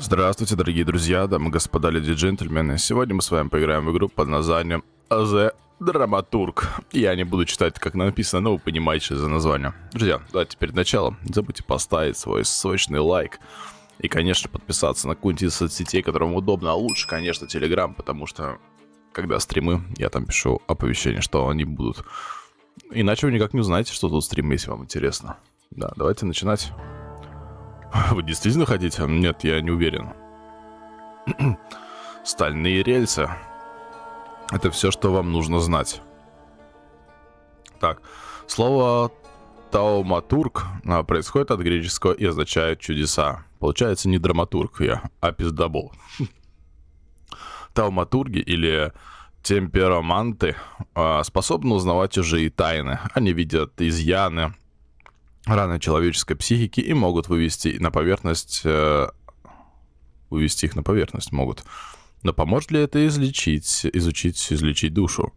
Здравствуйте, дорогие друзья, дамы, господа, леди, джентльмены. Сегодня мы с вами поиграем в игру под названием The Драматург. Я не буду читать, как написано, но вы понимаете за название. Друзья, давайте перед началом не забудьте поставить свой сочный лайк. И, конечно, подписаться на какую-нибудь из соцсетей, которым удобно, а лучше, конечно, Telegram, потому что, когда стримы, я там пишу оповещение, что они будут. Иначе вы никак не узнаете, что тут стрим, если вам интересно. Да, давайте начинать. Вы действительно хотите? Нет, я не уверен. Стальные рельсы. Это все, что вам нужно знать. Так, слово Тауматург а, происходит от греческого и означает чудеса. Получается, не драматург я, а пиздобол. Тауматурги или темпераманты а, способны узнавать чужие тайны. Они видят изъяны, раны человеческой психики и могут вывести на поверхность... Э, вывести их на поверхность могут. Но поможет ли это излечить, изучить, излечить душу?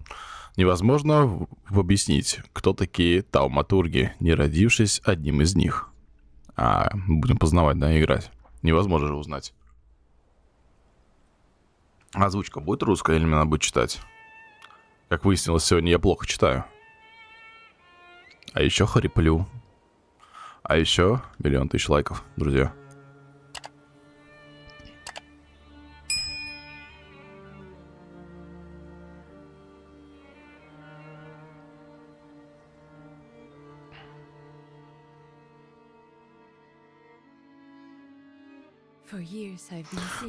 Невозможно в объяснить, кто такие тауматурги, не родившись одним из них. А будем познавать, да, играть. Невозможно же узнать. Озвучка будет русская или она будет читать? Как выяснилось, сегодня я плохо читаю. А еще хриплю. А еще миллион тысяч лайков, друзья.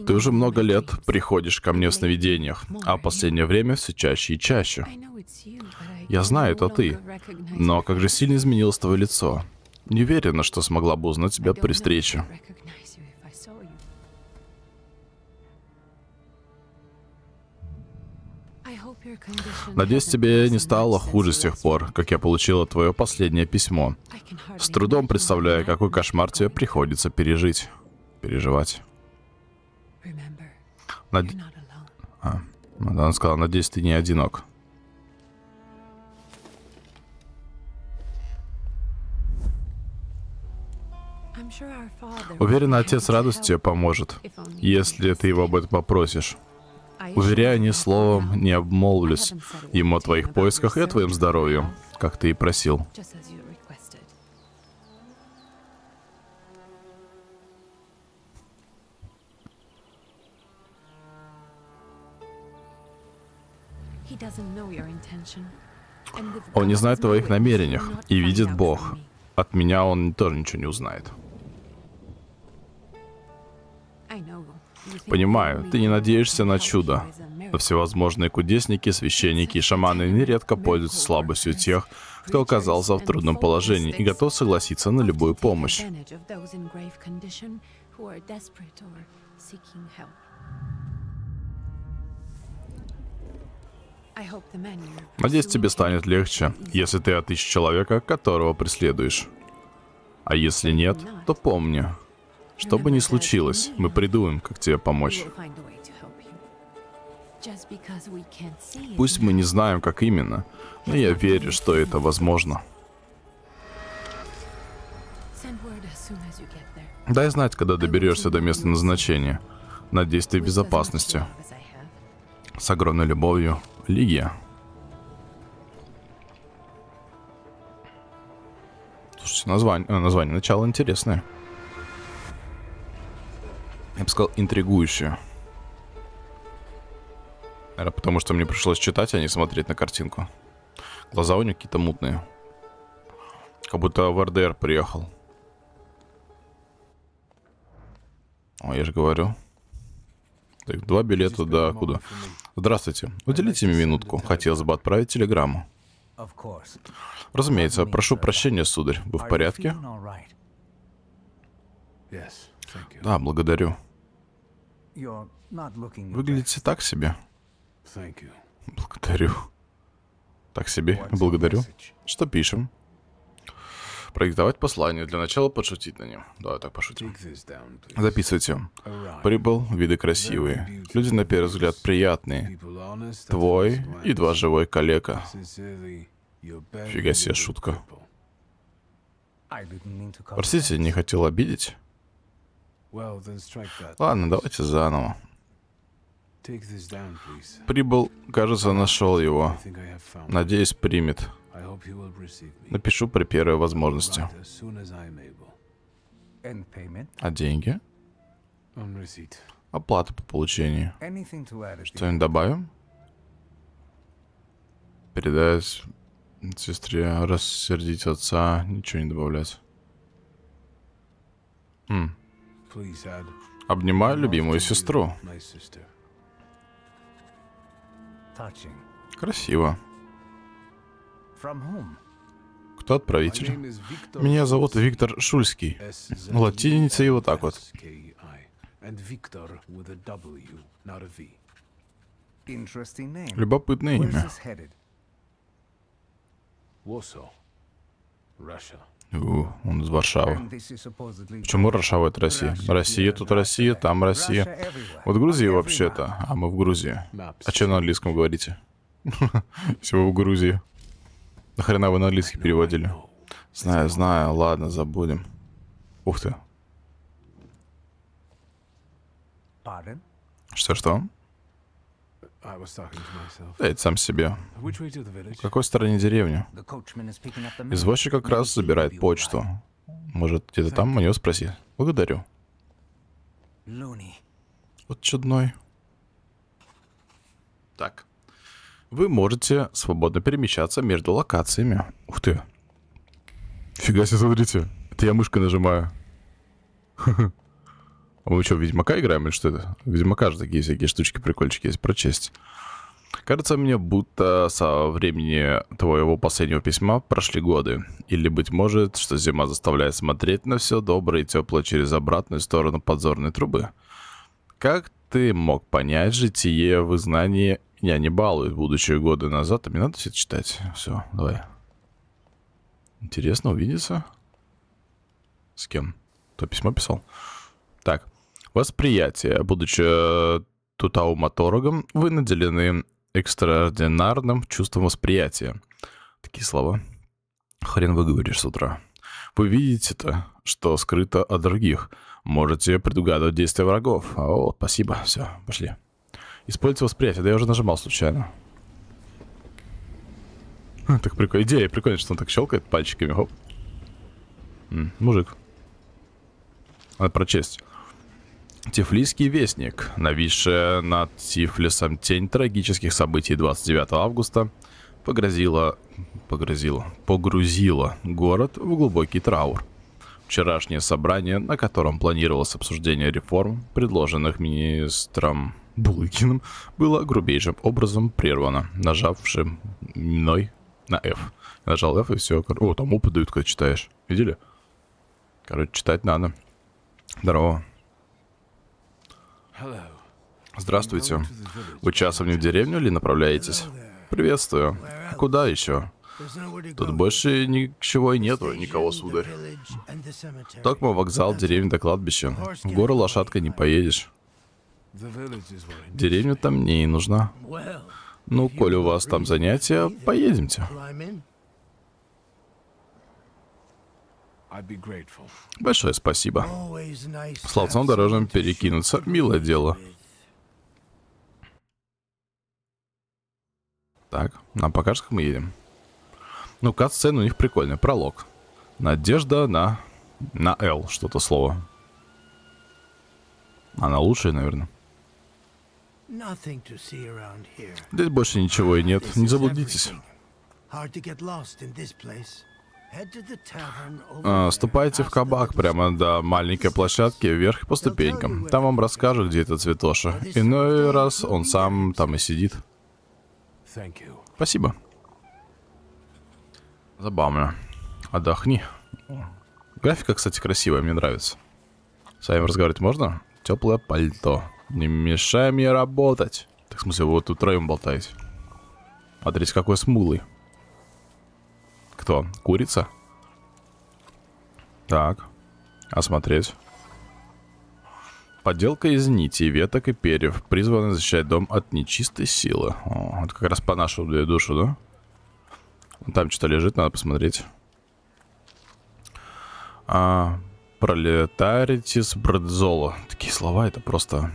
Ты уже много лет приходишь ко мне в сновидениях, а в последнее время все чаще и чаще. Я знаю, это ты, но как же сильно изменилось твое лицо. Не уверена, что смогла бы узнать тебя при встрече. Надеюсь, тебе не стало хуже с тех пор, как я получила твое последнее письмо. С трудом представляю, какой кошмар тебе приходится пережить. Переживать. Над... А, ну она сказала, надеюсь, ты не одинок. Уверен, Отец радость тебе поможет, если ты его об этом попросишь. Уверяю, ни словом не обмолвлюсь ему о твоих поисках и о твоем здоровье, как ты и просил. Он не знает твоих намерениях, и видит Бог. От меня он тоже ничего не узнает. Понимаю, ты не надеешься на чудо. Но всевозможные кудесники, священники и шаманы нередко пользуются слабостью тех, кто оказался в трудном положении и готов согласиться на любую помощь. Надеюсь, тебе станет легче, если ты отыщешь человека, которого преследуешь. А если нет, то помни, что бы ни случилось, мы придумаем, как тебе помочь. Пусть мы не знаем, как именно, но я верю, что это возможно. Дай знать, когда доберешься до места назначения. Надеюсь, ты безопасности. С огромной любовью, Лигия. Слушайте, название, э, название начало интересное я бы сказал, интригующую. Наверное, потому что мне пришлось читать, а не смотреть на картинку. Глаза у него какие-то мутные. Как будто в РДР приехал. О, я же говорю. Так, два билета, да, куда? Здравствуйте. Уделите мне минутку. Хотелось бы отправить телеграмму. Разумеется, прошу прощения, сударь. Вы в порядке? Да, благодарю. Выглядите так себе. Благодарю. Так себе, благодарю. Что пишем? Проектовать послание. Для начала подшутить на нем. Давай так пошутим. Записывайте. Прибыл, виды красивые. Люди на первый взгляд приятные. Твой и два живой коллега. Фига себе шутка. Простите, не хотел обидеть. Ладно, давайте заново. Прибыл, кажется, нашел его. Надеюсь, примет. Напишу при первой возможности. А деньги? Оплата по получению. Что-нибудь добавим? Передать сестре, рассердить отца, ничего не добавлять. М. Обнимаю любимую сестру. Красиво. Кто отправитель? Меня зовут Виктор Шульский. Латиница и вот так вот. Любопытное имя. Warsaw, Russia. Он из Варшавы. Почему Варшава — это Россия? Россия тут Россия, там Россия. Вот Грузия вообще-то, а мы в Грузии. А что на английском говорите? Всего в Грузии. Нахрена вы на английский переводили? Знаю, знаю, ладно, забудем. Ух ты. Что-что? Эй, сам себе. В какой стороне деревни? Извозчик как раз забирает почту. Может, где-то там у него спроси. Благодарю. Вот чудной. Так. Вы можете свободно перемещаться между локациями. Ух ты. Фига себе, смотрите. Это я мышкой нажимаю. А мы что, Ведьмака играем или что это? Ведьмака же такие всякие штучки, прикольчики есть, прочесть. Кажется мне, будто со времени твоего последнего письма прошли годы. Или, быть может, что зима заставляет смотреть на все доброе и теплое через обратную сторону подзорной трубы. Как ты мог понять, житие в изгнании меня не балует будущие годы назад? А мне надо все это читать? Все, давай. Интересно увидеться. С кем? Кто письмо писал? Так. Восприятие. Будучи э, тутаумоторогом, вы наделены экстраординарным чувством восприятия. Такие слова. Хрен выговоришь с утра. Вы видите то, что скрыто от других. Можете предугадывать действия врагов. А, о, спасибо. Все, пошли. Используйте восприятие. Да я уже нажимал случайно. А, так прикольно. Идея прикольная, что он так щелкает пальчиками. Хоп. М, мужик. Надо прочесть. Тифлийский вестник, нависшая над Тифлисом тень трагических событий 29 августа, погрозила, погрозила, погрузила город в глубокий траур. Вчерашнее собрание, на котором планировалось обсуждение реформ, предложенных министром Булыкиным, было грубейшим образом прервано, нажавшим мной на F. Я нажал F и все. О, там опыт дают, когда читаешь. Видели? Короче, читать надо. Здорово. Здравствуйте. Вы часом не в деревню или направляетесь? Приветствую. А куда еще? Тут больше ничего и нету, никого, сударь. Токмо вокзал, деревня до кладбища. В гору лошадкой не поедешь. Деревня там мне и нужна. Ну, коль у вас там занятия, поедемте. Большое спасибо. С дороже перекинуться. Милое дело. Так, нам покажешь, как мы едем. Ну, кат-сцена у них прикольная. Пролог. Надежда на... На L что-то слово. Она лучшая, наверное. Здесь больше ничего и нет. Не заблудитесь. А, ступайте в кабак прямо до маленькой площадки вверх по ступенькам. Там вам расскажут, где этот цветоша. Иной раз он сам там и сидит. Спасибо. Забавно. Отдохни. Графика, кстати, красивая, мне нравится. С вами разговаривать можно? Теплое пальто. Не мешай мне работать. Так, в смысле, вы вот тут втроем болтаете. Смотрите, какой смуглый. Кто? Курица? Так. Осмотреть. Подделка из нитей, веток и перьев, призвана защищать дом от нечистой силы. О, это как раз по нашему две душу, да? Там что-то лежит, надо посмотреть. А, пролетаритис бродзола. Такие слова, это просто...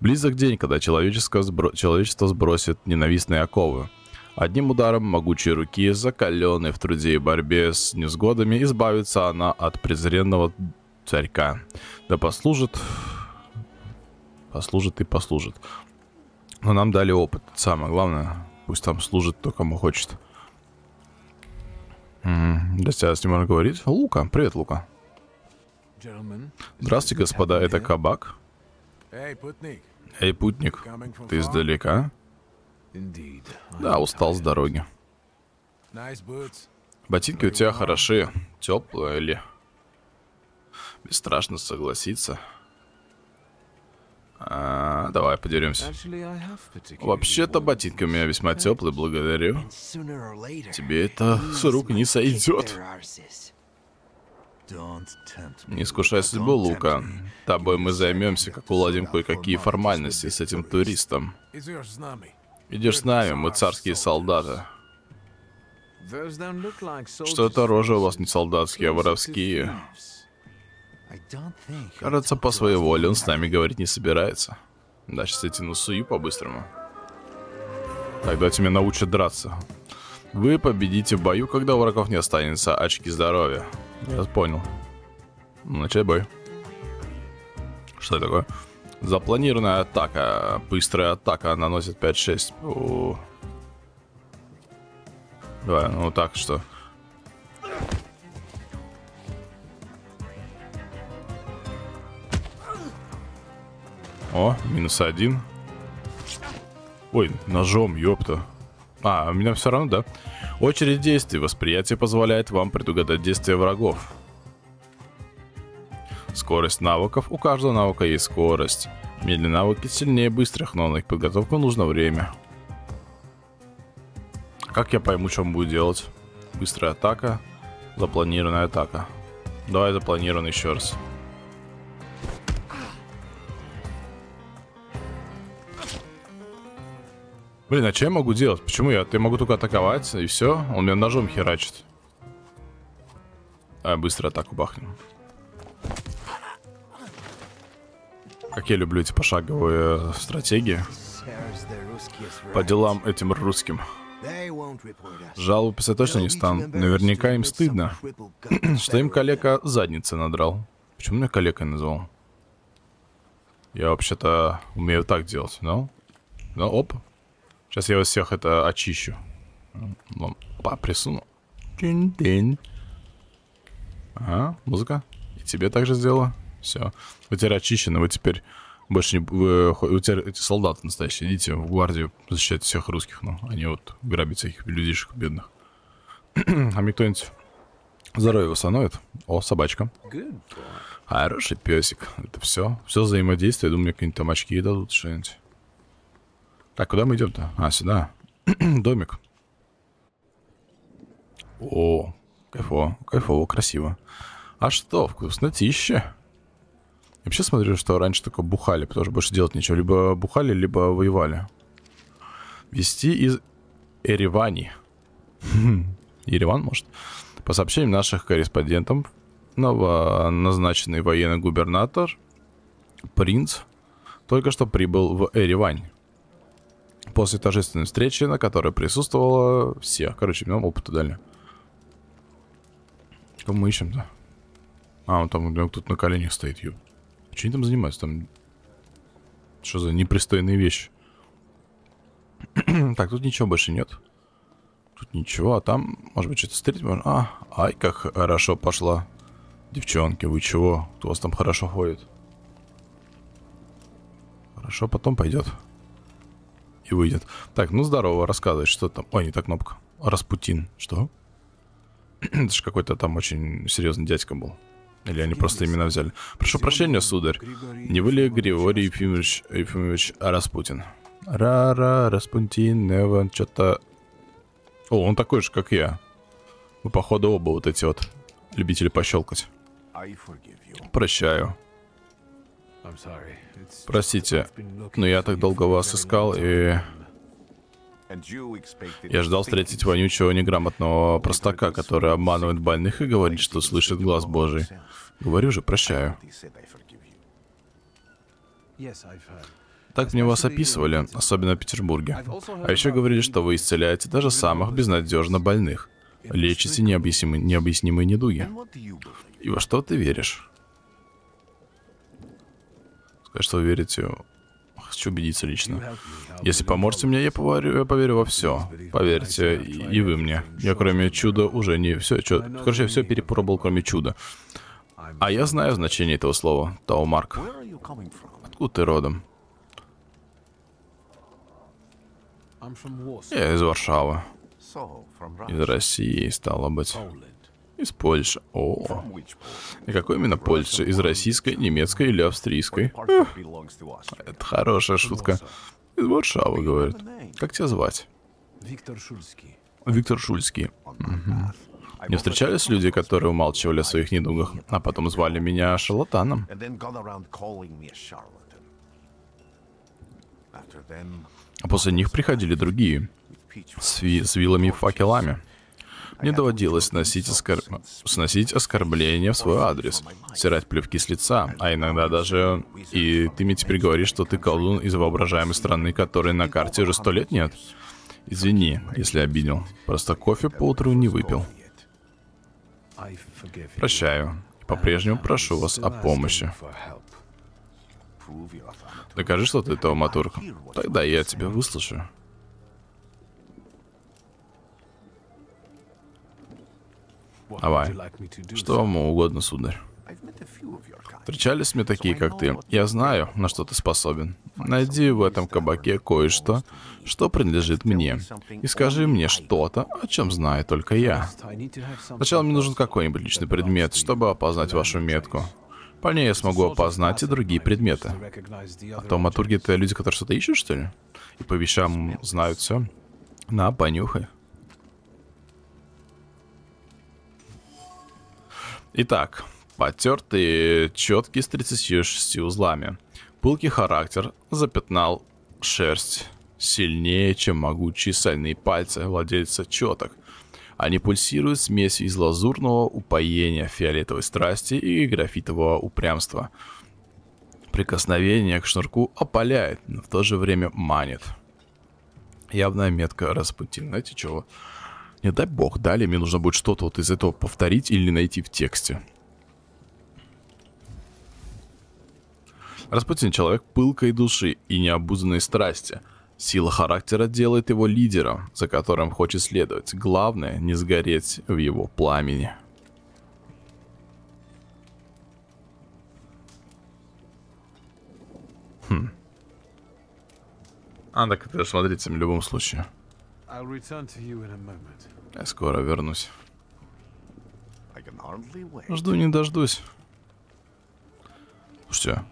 Близок день, когда человечество, сбро... человечество сбросит ненавистные оковы. Одним ударом могучей руки, закаленной в труде и борьбе с несгодами, избавится она от презренного царька. Да послужит... Послужит и послужит. Но нам дали опыт. Самое главное, пусть там служит кто кому хочет. Угу. Да сейчас не можно говорить. Лука, привет, Лука. Здравствуйте, господа, это Кабак. Эй, путник, ты издалека? А? Да, устал с дороги. Ботинки у тебя хороши, теплые ли? Бесстрашно согласиться. А, давай подеремся. Вообще-то ботинки у меня весьма теплые, благодарю. Тебе это с рук не сойдет. Не искушай судьбу, Лука. Тобой мы займемся, как уладим кое-какие формальности с этим туристом. Идешь с нами, мы царские солдаты. Что это рожи у вас не солдатские, а воровские? Кажется, по своей воле он с нами говорить не собирается. Да, сейчас я тебе насую по-быстрому. Так, давайте меня научат драться. Вы победите в бою, когда у врагов не останется очки здоровья. Я понял. Начать бой. Что это такое? Запланированная атака. Быстрая атака наносит 5-6. Давай, ну так что. О, минус один. Ой, ножом, ёпта. А, у меня все равно, да? Очередь действий. Восприятие позволяет вам предугадать действия врагов. Скорость навыков. У каждого навыка есть скорость. Медленные навыки сильнее быстрых, но на их подготовку нужно время. Как я пойму, что он будет делать? Быстрая атака. Запланированная атака. Давай запланирован еще раз. Блин, а что я могу делать? Почему я? Ты могу только атаковать, и все. Он меня ножом херачит. А, быстро атаку бахнем. Как я люблю эти пошаговые стратегии. По делам этим русским. Жалобы писать точно не стану, Наверняка им стыдно, что им коллега задницы надрал. Почему меня коллегой назвал? Я вообще-то умею так делать, но... Ну, оп. Сейчас я вас всех это очищу. Опа, присуну. Тин-тин. Ага, музыка. И тебе также сделала. Все. Вы теперь очищены, вы теперь больше не... Вы, вы теперь эти солдаты настоящие, идите в гвардию защищать всех русских, ну, а не вот грабить всяких людишек бедных. а мне кто-нибудь здоровье восстановит? О, собачка. Хороший песик. Это все. Все взаимодействие. Думаю, мне какие-нибудь там очки дадут, что-нибудь. Так, куда мы идем-то? А, сюда. Домик. О, кайфово, кайфово, красиво. А что, вкуснотища? вообще смотрю, что раньше только бухали, потому что больше делать ничего. Либо бухали, либо воевали. Вести из Еревани. Ереван, может? По сообщениям наших корреспондентов, новоназначенный военный губернатор, принц, только что прибыл в Еревань. После торжественной встречи, на которой присутствовало все. Короче, нам опыта дали. Кому мы ищем-то? А, он там кто-то на коленях стоит, ёб. Чем они там занимаются? Там... Что за непристойные вещи? так, тут ничего больше нет. Тут ничего, а там, может быть, что-то встретить можно? А, ай, как хорошо пошла. Девчонки, вы чего? Кто у вас там хорошо ходит? Хорошо, потом пойдет. И выйдет. Так, ну здорово, рассказывай, что там. Ой, не та кнопка. Распутин. Что? Это же какой-то там очень серьезный дядька был. Или они просто имена взяли. Прошу прощения, сударь. Не вы ли Григорий Ефимович, Ефимович Распутин? Ра-ра, Распутин, Эван, что-то... О, он такой же, как я. Мы, походу, оба вот эти вот любители пощелкать. Прощаю. Простите, но я так долго вас искал и... Я ждал встретить вонючего неграмотного простака, который обманывает больных и говорит, что слышит глаз Божий. Говорю же, прощаю. Так мне вас описывали, особенно в Петербурге. А еще говорили, что вы исцеляете даже самых безнадежно больных. Лечите необъяснимые, необъяснимые недуги. И во что ты веришь? Сказать, что вы верите, хочу убедиться лично. Если поможете мне, я поверю, я поверю во все. Поверьте, и вы мне. Я кроме чуда уже не... Все, что Короче, я все перепробовал, кроме чуда. А я знаю значение этого слова, Таумарк. Откуда ты родом? Я из Варшавы. Из России, стало быть. Из Польши. О. И какой именно Польши? Из российской, немецкой или австрийской? Эх. Это хорошая шутка. Из Варшавы, говорит. Как тебя звать? Виктор Шульский. Виктор Шульский. Угу. Не встречались люди, которые умалчивали о своих недугах, а потом звали меня шарлатаном. А после них приходили другие, с, ви с вилами и факелами. Не доводилось сносить, оскор... сносить оскорбления в свой адрес, стирать плевки с лица, а иногда даже... И ты мне теперь говоришь, что ты колдун из воображаемой страны, которой на карте уже сто лет нет? Извини, если обидел. Просто кофе поутру не выпил. Прощаю. По-прежнему прошу вас о помощи. Докажи, что ты этого, Матург. Тогда я тебя выслушаю. Авай. Что вам угодно, сударь. Встречались мне такие, как ты. Я знаю, на что ты способен. Найди в этом кабаке кое-что, что принадлежит мне. И скажи мне что-то, о чем знаю только я. Сначала мне нужен какой-нибудь личный предмет, чтобы опознать вашу метку. По ней я смогу опознать и другие предметы. А томатурги — это люди, которые что-то ищут, что ли? И по вещам знают все. На, понюхай. Итак, потертый, четкий с 36 узлами. Пылкий характер запятнал шерсть сильнее, чем могучие сальные пальцы владельца четок. Они пульсируют смесью из лазурного упоения, фиолетовой страсти и графитового упрямства. Прикосновение к шнурку опаляет, но в то же время манит. Явная метка Распутин. Знаете, чего? Не дай бог, далее мне нужно будет что-то вот из этого повторить или найти в тексте. Распутин человек пылкой души и необузданной страсти. Сила характера делает его лидером, за которым хочет следовать. Главное, не сгореть в его пламени. Хм. А, так это смотрите, в любом случае. Я скоро вернусь. Жду не дождусь. Слушайте,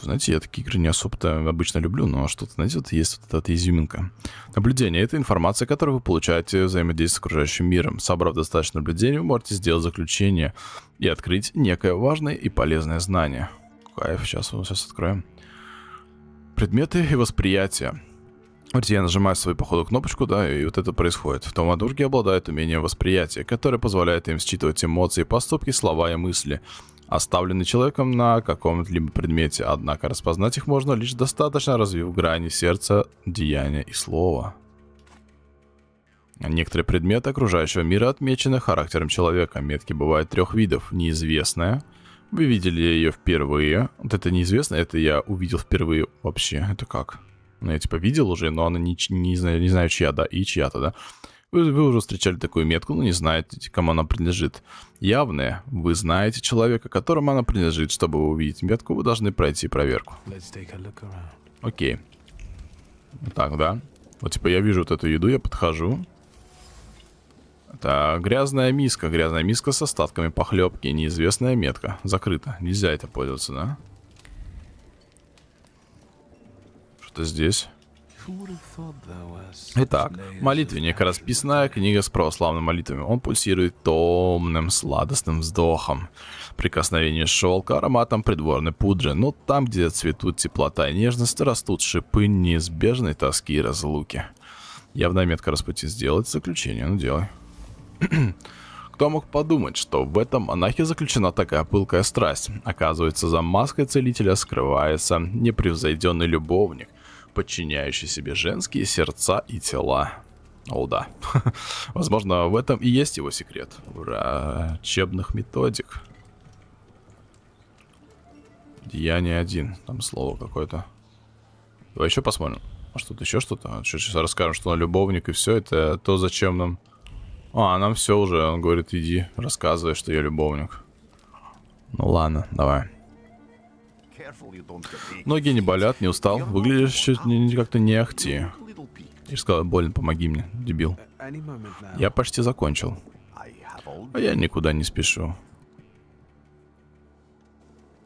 знаете, я такие игры не особо-то обычно люблю, но что-то, знаете, вот есть вот эта изюминка. Наблюдение — это информация, которую вы получаете, взаимодействие с окружающим миром. Собрав достаточно наблюдений, вы можете сделать заключение и открыть некое важное и полезное знание. Кайф, сейчас, мы сейчас откроем. Предметы и восприятие. Смотрите, я нажимаю свою походу кнопочку, да, и вот это происходит. Томадурги обладают умением восприятия, которое позволяет им считывать эмоции, поступки, слова и мысли, оставленные человеком на каком-либо предмете. Однако распознать их можно лишь достаточно развив грани сердца, деяния и слова. Некоторые предметы окружающего мира отмечены характером человека. Метки бывают трех видов. Неизвестная. Вы видели ее впервые. Вот это неизвестно, это я увидел впервые вообще. Это как? ну, я типа видел уже, но она не, не, знаю, не знаю чья, да, и чья-то, да. Вы, вы уже встречали такую метку, но ну, не знаете, кому она принадлежит. Явное, вы знаете человека, которому она принадлежит. Чтобы увидеть метку, вы должны пройти проверку. Окей. Так, да. Вот типа я вижу вот эту еду, я подхожу. Это грязная миска, грязная миска с остатками похлебки, неизвестная метка. Закрыто, нельзя это пользоваться, да? Что-то здесь. Итак, молитвенник, расписная книга с православными молитвами. Он пульсирует томным, сладостным вздохом. Прикосновение шелка ароматом придворной пудры, но там, где цветут теплота и нежность, растут шипы неизбежной тоски и разлуки. Явная метка распути сделать, заключение, ну делай. Кто мог подумать, что в этом монахе заключена такая пылкая страсть? Оказывается, за маской целителя скрывается непревзойденный любовник – подчиняющий себе женские сердца и тела. О, да. Возможно, в этом и есть его секрет. Врачебных методик. Я не один. Там слово какое-то. Давай еще посмотрим. А что то еще что-то? Сейчас расскажем, что он любовник и все. Это то, зачем нам... А, нам все уже. Он говорит, иди, рассказывай, что я любовник. Ну ладно, давай. Ноги не болят, не устал. Выглядишь чуть не, как-то не ахти. Я же сказал, больно, помоги мне, дебил. Я почти закончил. А я никуда не спешу.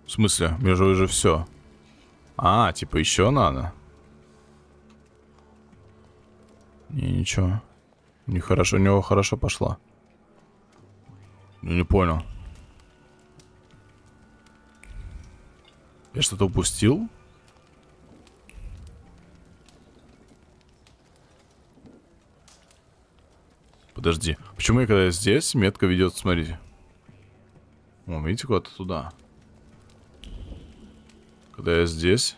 В смысле? Мне же уже все. А, типа еще надо. Не, ничего. Нехорошо, у него хорошо пошла. Ну, не понял. Я что-то упустил? Подожди. Почему я когда я здесь, метка ведет, смотрите. О, видите, куда-то туда. Когда я здесь...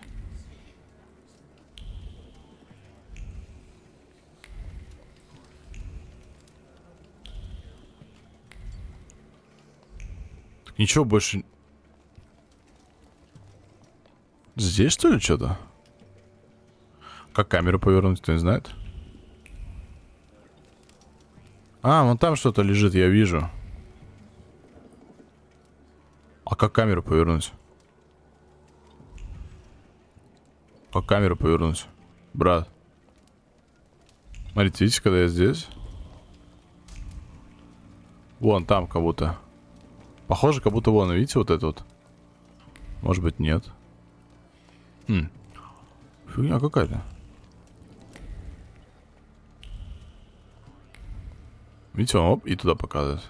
Так ничего больше... Здесь, что ли, что-то? Как камеру повернуть, кто не знает? А, вон там что-то лежит, я вижу. А как камеру повернуть? Как камеру повернуть? Брат. Смотрите, видите, когда я здесь? Вон там как будто. Похоже, как будто вон, видите, вот этот. вот? Может быть, нет. Хм. Фигня какая-то. Видите, он оп, и туда показывает.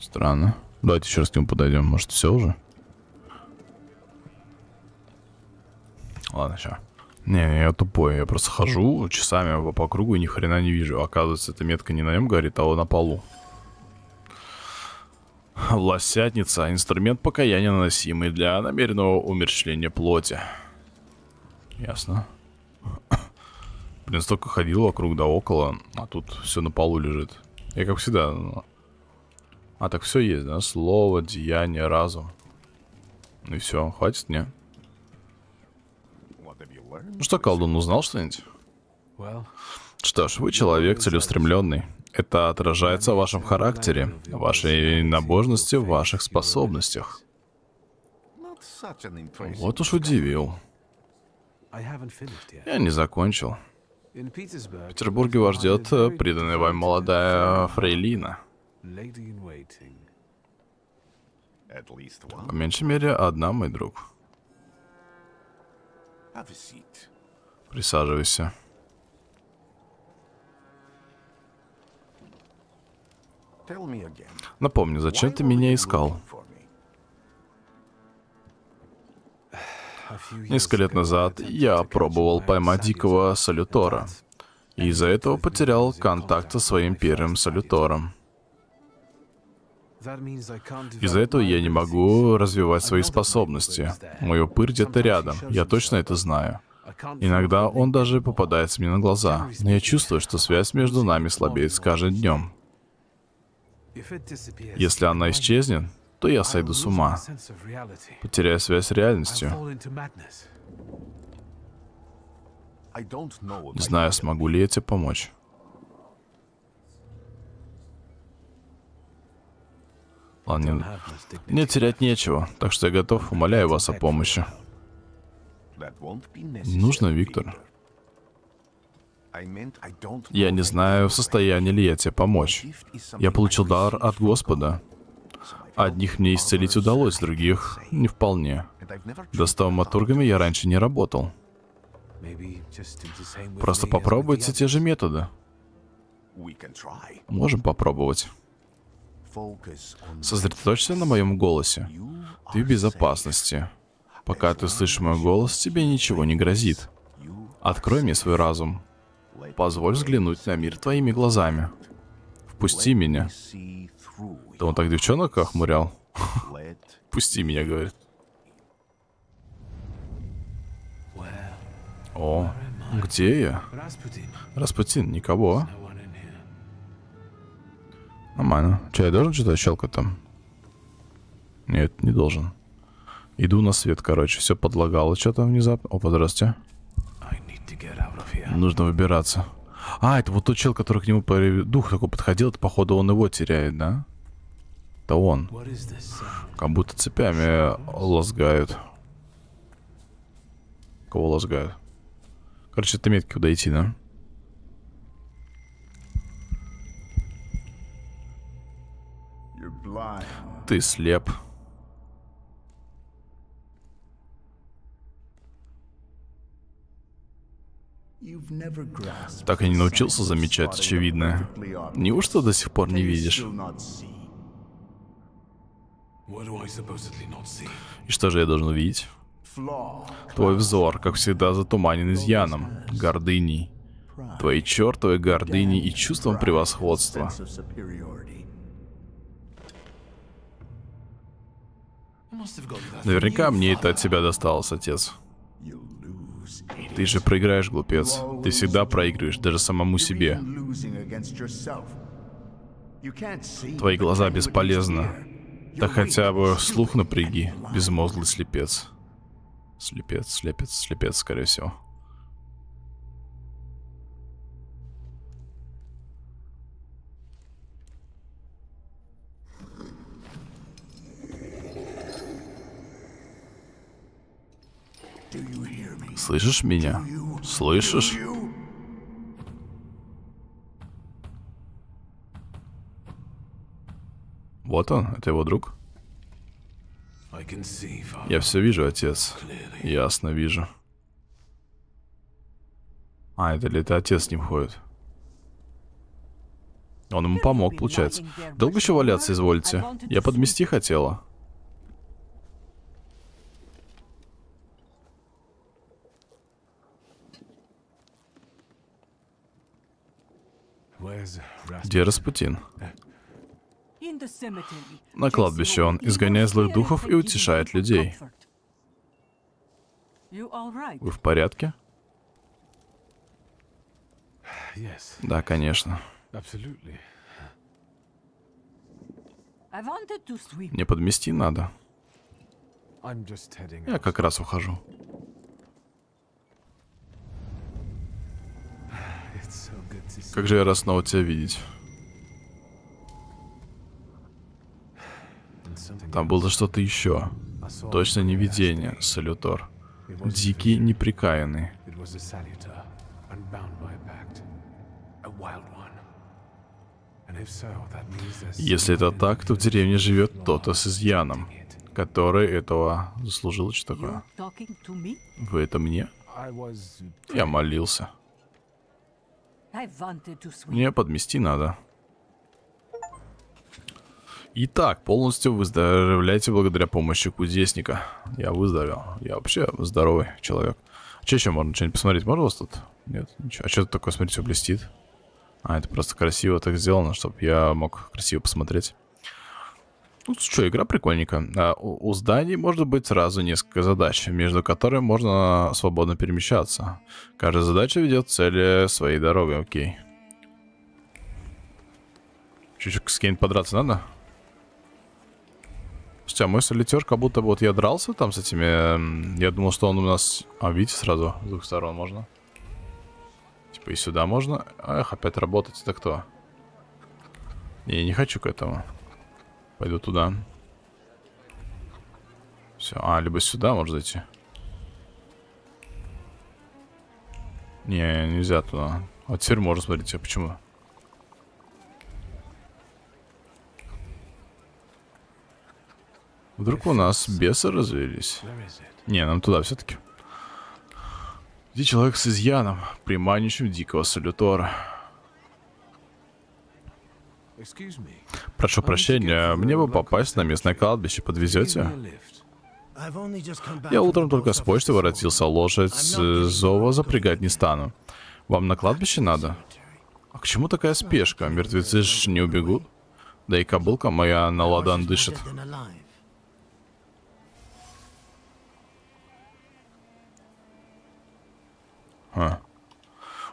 Странно. Давайте еще раз к нему подойдем. Может, все уже? Ладно, сейчас. Не, я тупой, я просто хожу часами по, кругу и ни хрена не вижу. Оказывается, эта метка не на нем горит, а на полу. Власятница – инструмент покаяния, наносимый для намеренного умерщвления плоти. Ясно. Блин, столько ходил вокруг да около, а тут все на полу лежит. Я как всегда... Ну, а, так все есть, да? Слово, деяние, разум. Ну и все, хватит мне. Ну что, колдун, узнал что-нибудь? Что ж, вы человек целеустремленный. Это отражается в вашем характере, вашей набожности, в ваших способностях. Вот уж удивил. Я не закончил. В Петербурге вас ждет преданная вам молодая фрейлина. По меньшей мере, одна, мой друг. Присаживайся. Напомню, зачем ты меня искал? Несколько лет назад я пробовал поймать дикого салютора. И из-за этого потерял контакт со своим первым салютором. Из-за этого я не могу развивать свои способности. Мой упырь где-то рядом, я точно это знаю. Иногда он даже попадается мне на глаза, но я чувствую, что связь между нами слабеет с каждым днем. Если она исчезнет, то я сойду с ума, потеряю связь с реальностью. Не знаю, смогу ли я тебе помочь. Ладно, мне терять нечего, так что я готов, умоляю вас о помощи. Нужно, Виктор. Я не знаю, в состоянии ли я тебе помочь. Я получил дар от Господа. Одних мне исцелить удалось, других — не вполне. Да с травматургами я раньше не работал. Просто попробуйте те же методы. Можем попробовать. Сосредоточься на моем голосе. Ты в безопасности. Пока ты слышишь мой голос, тебе ничего не грозит. Открой мне свой разум. Позволь взглянуть на мир твоими глазами. Впусти меня. Да он так девчонок охмурял. Пусти меня, говорит. О, где я? Распутин, никого. Нормально. Че, я должен что-то щелкать там? Нет, не должен. Иду на свет, короче. Все подлагало что-то внезапно. О, здрасте. Нужно выбираться. А, это вот тот чел, который к нему дух такой подходил, это походу он его теряет, да? Это он. Как будто цепями лазгают. Кого лазгают? Короче, это метки куда идти, да? Ты слеп. Так и не научился замечать очевидное. Неужто до сих пор не видишь? И что же я должен видеть? Твой взор, как всегда, затуманен изъяном, гордыней, твоей чертовой гордыней и чувством превосходства. Наверняка мне это от тебя досталось, отец. Ты же проиграешь, глупец. Ты всегда проигрываешь, даже самому себе. Твои глаза бесполезны. Да хотя бы слух напряги, безмозглый слепец. Слепец, слепец, слепец, скорее всего. Слышишь меня? Слышишь? Вот он, это его друг. Я все вижу, отец. Ясно вижу. А, это ли это отец с ним ходит? Он ему помог, получается. Долго еще валяться извольте. Я подмести хотела. Где Распутин? На кладбище он изгоняет злых духов и утешает людей. Вы в порядке? Да, конечно. Мне подмести надо. Я как раз ухожу. Как же я рад снова тебя видеть. Там было что-то еще. Точно не видение, салютор. Дикий, неприкаянный. Если это так, то в деревне живет кто-то с изъяном, который этого заслужил. Что такое? Вы это мне? Я молился. Мне подмести надо. Итак, полностью выздоровляйте благодаря помощи кудесника. Я выздоровел. Я вообще здоровый человек. А что еще можно что-нибудь посмотреть? Можно у вас тут? Нет, ничего. А что тут такое, смотрите, все блестит? А, это просто красиво так сделано, чтобы я мог красиво посмотреть. Ну что, игра прикольненькая. А, у, у зданий может быть сразу несколько задач, между которыми можно свободно перемещаться. Каждая задача ведет цели своей дороги, окей. Чуть-чуть с кем подраться надо? Слушайте, а мой солитер, как будто вот я дрался там с этими... Эм, я думал, что он у нас... А, видите, сразу с двух сторон можно. Типа и сюда можно. Эх, опять работать, это кто? Не, не хочу к этому. Пойду туда. Все. А, либо сюда можно зайти. Не, нельзя туда. А теперь можно, смотрите, а почему? Вдруг у нас бесы развелись? Не, нам туда все-таки. Где человек с изъяном, приманивающим дикого салютора? Прошу прощения, мне бы попасть на местное кладбище. Подвезете? Я утром только с почты воротился. Лошадь э, зова запрягать не стану. Вам на кладбище надо? А к чему такая спешка? Мертвецы же не убегут. Да и кобылка моя на ладан дышит. А.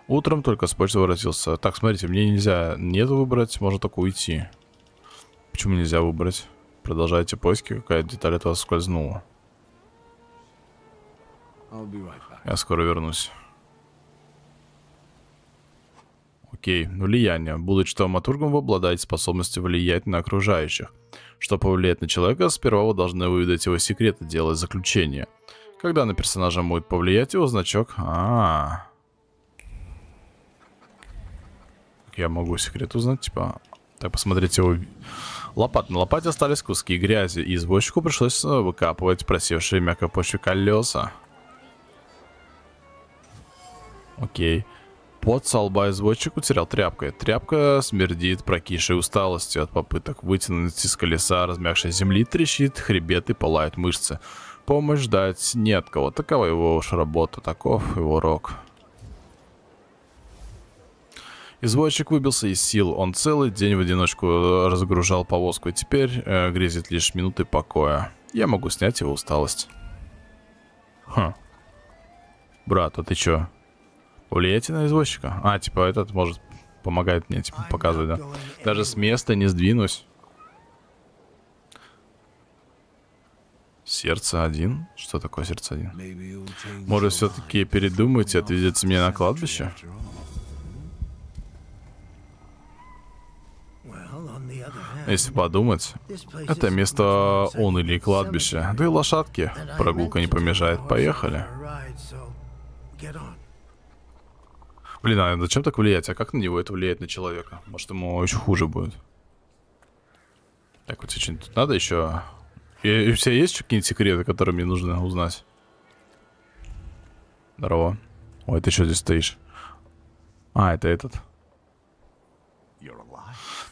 Утром только с почты воротился. Так, смотрите, мне нельзя нет выбрать, можно только уйти. Почему нельзя выбрать? Продолжайте поиски, какая деталь от вас скользнула. Right Я скоро вернусь. Окей, влияние. Будучи травматургом, вы обладаете способностью влиять на окружающих. Чтобы повлиять на человека, сперва вы должны выведать его секреты, делая заключение. Когда на персонажа будет повлиять его значок... А, -а, -а. я могу секрет узнать, типа... Так, посмотрите его... Лопат. На лопате остались куски грязи, и извозчику пришлось э, выкапывать просевшие мягкой почве колеса. Окей. Пот со лба извозчик утерял тряпкой. Тряпка смердит прокисшей усталостью от попыток вытянуть из колеса размягшей земли, трещит хребет и пылают мышцы. Помощь ждать нет кого. Такова его уж работа, таков его рок. Извозчик выбился из сил, он целый день в одиночку э, разгружал повозку, и теперь э, грезит лишь минуты покоя. Я могу снять его усталость. Хм. Брат, а ты чё? Влияете на извозчика? А, типа, этот может помогает мне, типа, показывать, да? Даже с места не сдвинусь. Сердце один? Что такое сердце один? Может, все-таки передумать и отвезете меня на кладбище? Если подумать, это место он или кладбище, да и лошадки. Прогулка не помешает. Поехали. Блин, а зачем так влиять? А как на него это влияет на человека? Может, ему еще хуже будет? Так, вот сейчас тут надо еще... И, и у тебя есть какие-нибудь секреты, которые мне нужно узнать? Здорово. Ой, ты что здесь стоишь? А, это этот.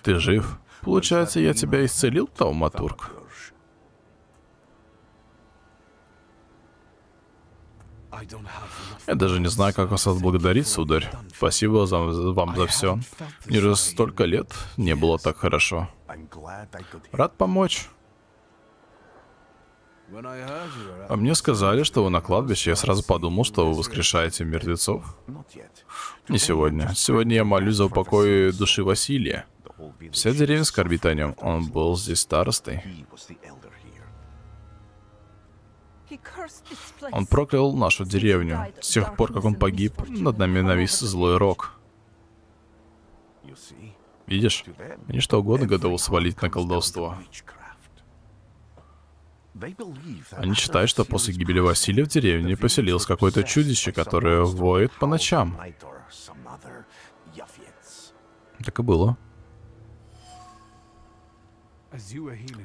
Ты жив? Получается, я тебя исцелил, Тауматург? Я даже не знаю, как вас отблагодарить, сударь. Спасибо за, вам за все. Мне же столько лет не было так хорошо. Рад помочь. А мне сказали, что вы на кладбище, я сразу подумал, что вы воскрешаете мертвецов. Не сегодня. Сегодня я молюсь за упокой души Василия. Вся деревня скорбит о нем. Он был здесь старостой. Он проклял нашу деревню. С тех пор, как он погиб, над нами навис злой рок. Видишь? Они что угодно готовы свалить на колдовство. Они считают, что после гибели Василия в деревне поселилось какое-то чудище, которое воет по ночам. Так и было.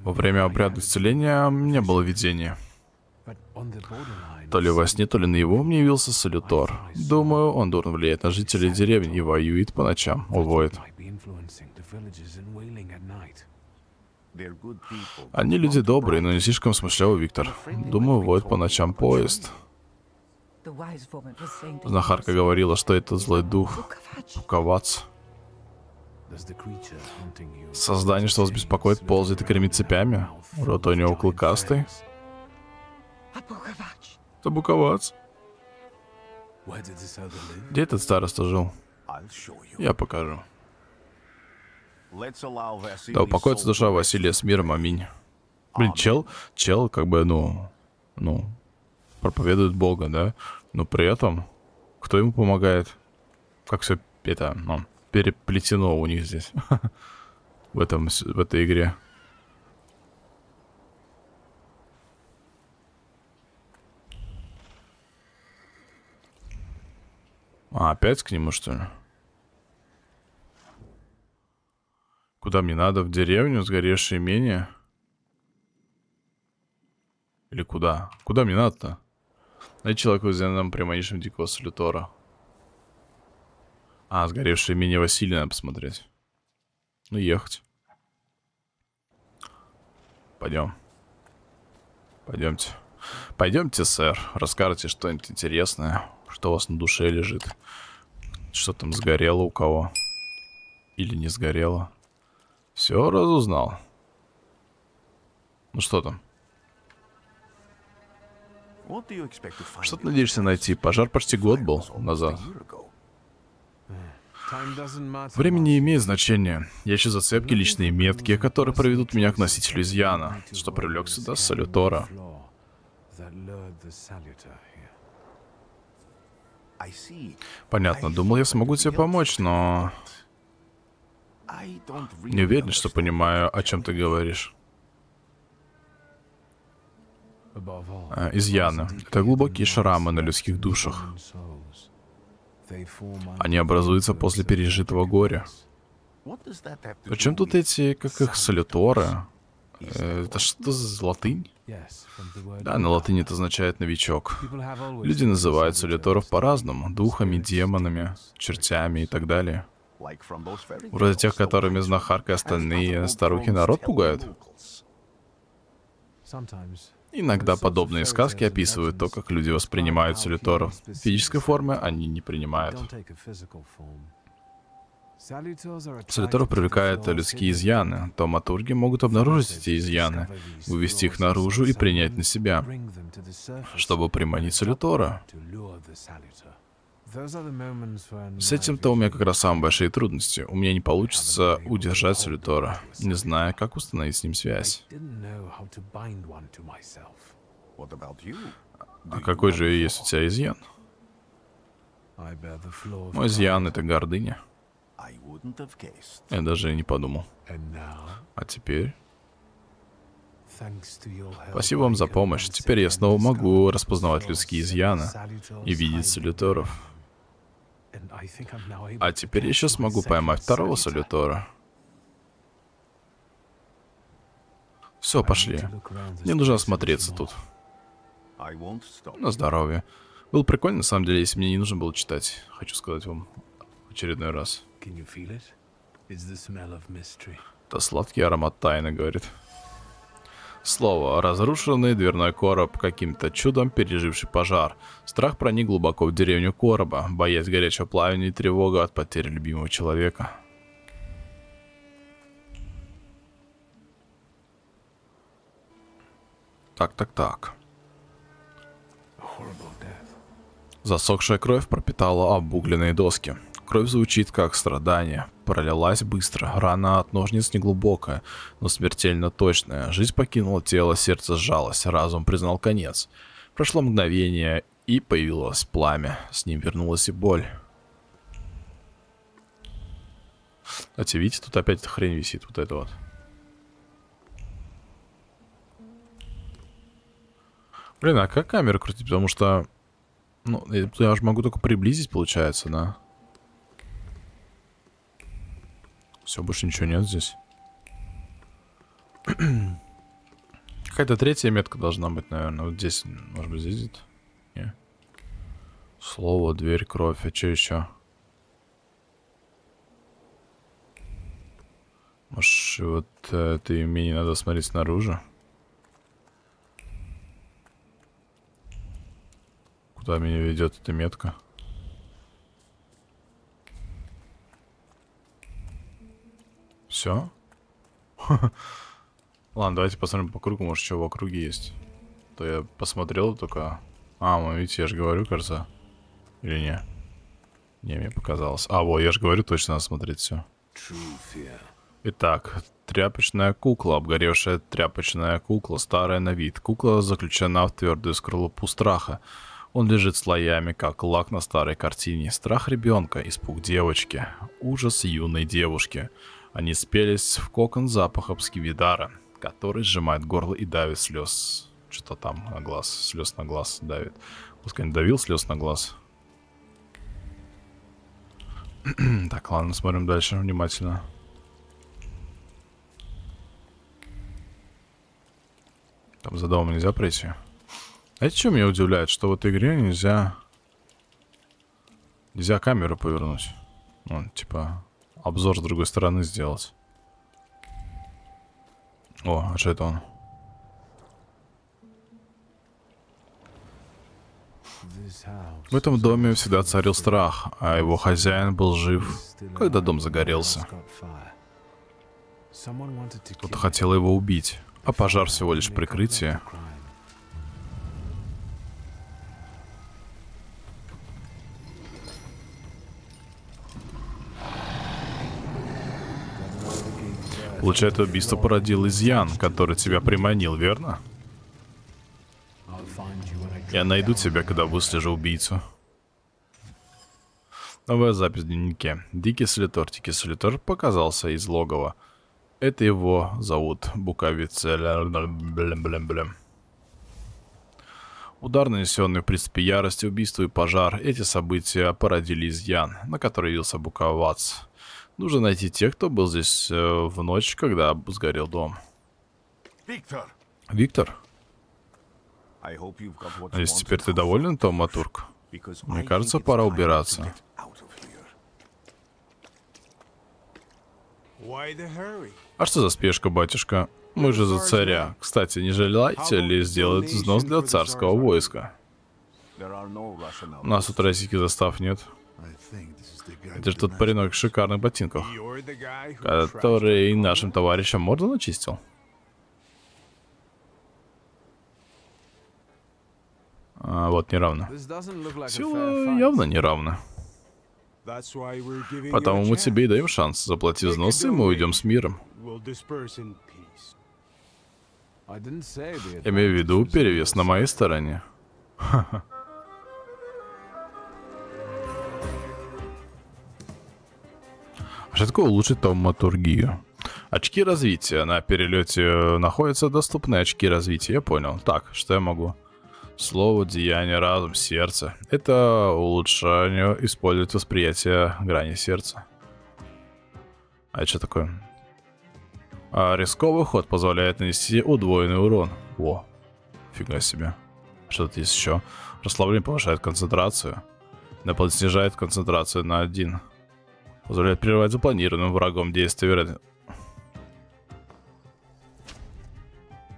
Во время обряда исцеления не было видение. То ли во сне, то ли на его мне явился Салютор. Думаю, он дурно влияет на жителей деревни и воюет по ночам, уводит. Они люди добрые, но не слишком смышлявый Виктор. Думаю, воет по ночам поезд. Знахарка говорила, что это злой дух. Пуковац. Создание, что вас беспокоит, ползает и кормит цепями. Рот у него клыкастый. Табуковац. Где этот староста жил? Я покажу. Да упокоится душа Василия с миром, аминь. Блин, чел, чел как бы, ну, ну, проповедует Бога, да? Но при этом, кто ему помогает? Как все это, ну, переплетено у них здесь. в, этом, в этой игре. А, опять к нему, что ли? Куда мне надо? В деревню? Сгоревшее имение? Или куда? Куда мне надо-то? Найди человеку, нам при дикого салютора. А, сгоревший мини Василий надо посмотреть. Ну, ехать. Пойдем. Пойдемте. Пойдемте, сэр. Расскажите что-нибудь интересное. Что у вас на душе лежит. Что там сгорело у кого. Или не сгорело. Все разузнал. Ну что там? Что ты надеешься найти? Пожар почти год был назад. Время не имеет значения. Я ищу зацепки, личные метки, которые проведут меня к носителю изъяна, что привлек сюда Салютора. Понятно, думал, я смогу тебе помочь, но... Не уверен, что понимаю, о чем ты говоришь. А, изъяна. Это глубокие шрамы на людских душах. Они образуются после пережитого горя. Причем тут эти, как их, салюторы? Э, это что за латынь? Да, на латыни это означает «новичок». Люди называют салюторов по-разному — духами, демонами, чертями и так далее. Вроде тех, которыми знахарка и остальные старухи народ пугают. Иногда подобные сказки описывают то, как люди воспринимают салюторов. Физической формы они не принимают. Салюторов привлекают людские изъяны. То матурги могут обнаружить эти изъяны, вывести их наружу и принять на себя, чтобы приманить салютора. С этим-то у меня как раз самые большие трудности. У меня не получится удержать Солитора, не зная, как установить с ним связь. А какой же есть у тебя изъян? Мой изъян — это гордыня. Я даже не подумал. А теперь... Спасибо вам за помощь. Теперь я снова могу распознавать людские изъяны и видеть солиторов. А теперь еще смогу поймать второго Солитора. Все, пошли. Мне нужно осмотреться тут. На здоровье. Был прикольно, на самом деле, если мне не нужно было читать. Хочу сказать вам очередной раз. Это сладкий аромат тайны, говорит. Слово, разрушенный дверной короб, каким-то чудом переживший пожар. Страх проник глубоко в деревню короба, боясь горячего пламени и тревога от потери любимого человека. Так, так, так. Засохшая кровь пропитала обугленные доски. Кровь звучит как страдание пролилась быстро, рана от ножниц неглубокая, но смертельно точная. Жизнь покинула тело, сердце сжалось, разум признал конец. Прошло мгновение, и появилось пламя. С ним вернулась и боль. А Кстати, видите, тут опять эта хрень висит, вот это вот. Блин, а как камеру крутить? Потому что... Ну, я, я же могу только приблизить, получается, да? Все, больше ничего нет здесь. Какая-то третья метка должна быть, наверное. Вот здесь, может быть, здесь где Слово, дверь, кровь. А что еще? Может, вот э, это имение надо смотреть снаружи? Куда меня ведет эта метка? Все? Ладно, давайте посмотрим по кругу, может, что в округе есть. То я посмотрел только... А, ну видите, я же говорю, кажется. Или не? Не, мне показалось. А, во, я же говорю, точно надо смотреть все. Итак, тряпочная кукла, обгоревшая тряпочная кукла, старая на вид. Кукла заключена в твердую скорлупу страха. Он лежит слоями, как лак на старой картине. Страх ребенка, испуг девочки, ужас юной девушки. Они спелись в кокон запахов скивидара, который сжимает горло и давит слез. Что-то там на глаз, слез на глаз давит. Пускай не давил слез на глаз. так, ладно, смотрим дальше внимательно. Там за домом нельзя пройти. А что меня удивляет, что в этой игре нельзя... Нельзя камеру повернуть. Ну, типа, обзор с другой стороны сделать. О, а что это он? В этом доме всегда царил страх, а его хозяин был жив, когда дом загорелся. Кто-то хотел его убить, а пожар всего лишь прикрытие, Получается, убийство породил изъян, который тебя приманил, верно? Я найду тебя, когда выслежу убийцу. Новая запись в дневнике. Дикий солитор. Дикий солитор показался из логова. Это его зовут Буковице. Удар, нанесенный в приступе ярости, убийство и пожар. Эти события породили изъян, на который явился Букавац. Нужно найти тех, кто был здесь э, в ночь, когда сгорел дом. Виктор. Виктор? А если теперь ты доволен, Том Матурк? Мне кажется, пора убираться. А что за спешка, батюшка? Мы же за царя. Кстати, не желаете ли сделать взнос для царского войска? У нас тут российских застав нет. Это же тот паренок в шикарных ботинках, который нашим товарищам морду начистил. А, вот, неравно. Сила явно неравна. Потому мы тебе и даем шанс. Заплати взносы, мы уйдем с миром. Имею в виду перевес на моей стороне. Ха-ха. Что такое улучшить травматургию? Очки развития. На перелете э, находятся доступные очки развития. Я понял. Так, что я могу? Слово, деяние, разум, сердце. Это улучшение использует восприятие грани сердца. А это что такое? А рисковый ход позволяет нанести удвоенный урон. О, фига себе. Что тут есть еще? Расслабление повышает концентрацию. Напад снижает концентрацию на один позволяет прерывать запланированным врагом действие.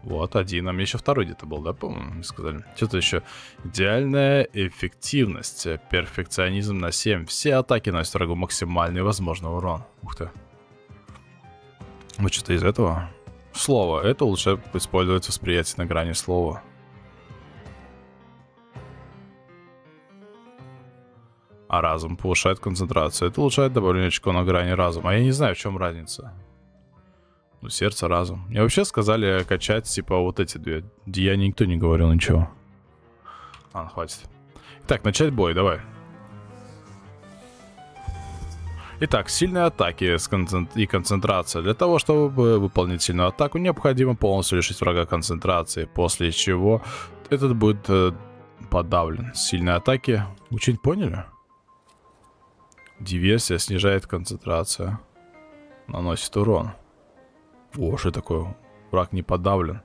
Вот один, а мне еще второй где-то был, да, по-моему, мне сказали. Что-то еще. Идеальная эффективность, перфекционизм на 7. Все атаки наносят врагу максимальный возможный урон. Ух ты. Вот что-то из этого. Слово. Это лучше использовать восприятие на грани слова. а разум повышает концентрацию. Это улучшает добавление очков на грани разума. А я не знаю, в чем разница. Ну, сердце, разум. Мне вообще сказали качать, типа, вот эти две. Я никто не говорил ничего. Ладно, ну, хватит. Итак, начать бой, давай. Итак, сильные атаки и концентрация. Для того, чтобы выполнить сильную атаку, необходимо полностью лишить врага концентрации, после чего этот будет э, подавлен. Сильные атаки. Учить поняли? Диверсия снижает концентрацию. Наносит урон. О, что такое? Враг не подавлен.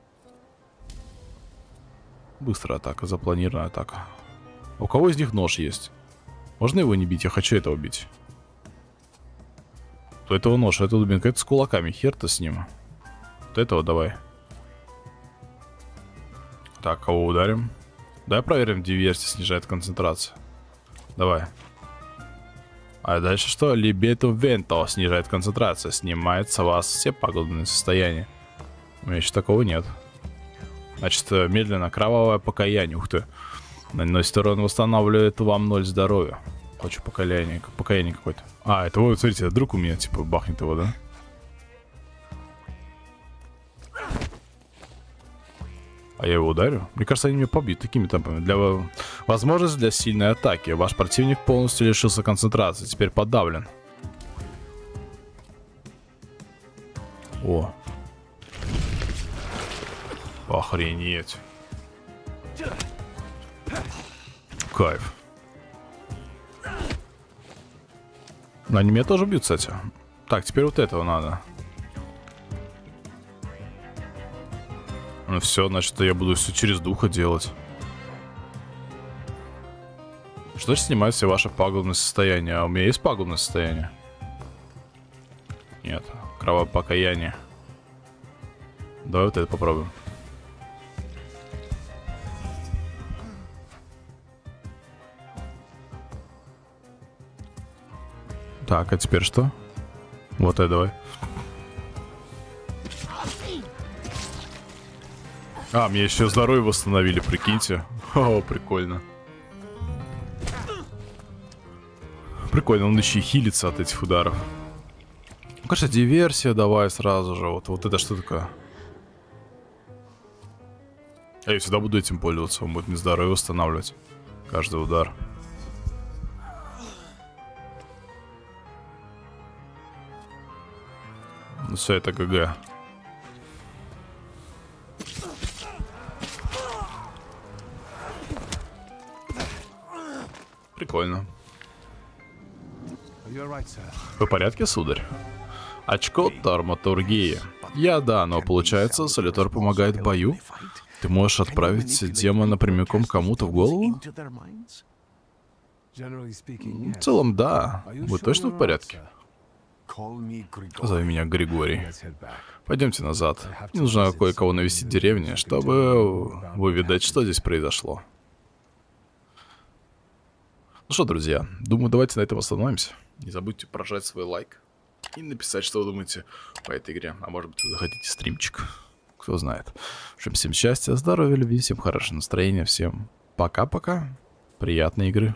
Быстрая атака, запланированная атака. У кого из них нож есть? Можно его не бить? Я хочу это убить. У этого нож, это дубинка. Это с кулаками. Хер-то с ним. Вот этого давай. Так, кого ударим? Давай проверим, диверсия снижает концентрацию. Давай. Давай. А дальше что? Либету Венто снижает концентрацию, снимает с вас все пагубные состояния. У меня еще такого нет. Значит, э, медленно кровавое покаяние. Ух ты. Наносит урон, восстанавливает вам ноль здоровья. Хочу покаяние, покаяние какое-то. А, это вот, смотрите, друг у меня, типа, бахнет его, да? А я его ударю? Мне кажется, они меня побьют такими темпами. Для возможности для сильной атаки. Ваш противник полностью лишился концентрации. Теперь подавлен. О. Охренеть. Кайф. Но они меня тоже бьют, кстати. Так, теперь вот этого надо. Ну все, значит, я буду все через духа делать. Что значит снимать все ваше пагубное состояние? А у меня есть пагубное состояние? Нет. кровопокаяние. Давай вот это попробуем. Так, а теперь что? Вот это давай. А, мне еще здоровье восстановили, прикиньте. О, прикольно. Прикольно, он еще и хилится от этих ударов. Ну, конечно, диверсия давай сразу же. Вот, вот это что такое? Я всегда буду этим пользоваться. Он будет мне здоровье восстанавливать. Каждый удар. Ну все, это ГГ. Прикольно. Вы в порядке, сударь? Очко драматургии. Я да, но получается, солитор помогает в бою. Ты можешь отправить демона прямиком кому-то в голову? Ну, в целом, да. Вы точно в порядке? Зови меня Григорий. Пойдемте назад. Мне нужно кое-кого навестить в деревне, чтобы выведать, что здесь произошло. Ну что, друзья, думаю, давайте на этом остановимся. Не забудьте прожать свой лайк и написать, что вы думаете по этой игре. А может быть, вы захотите стримчик. Кто знает. В общем, всем счастья, здоровья, любви, всем хорошего настроения, всем пока-пока. Приятной игры.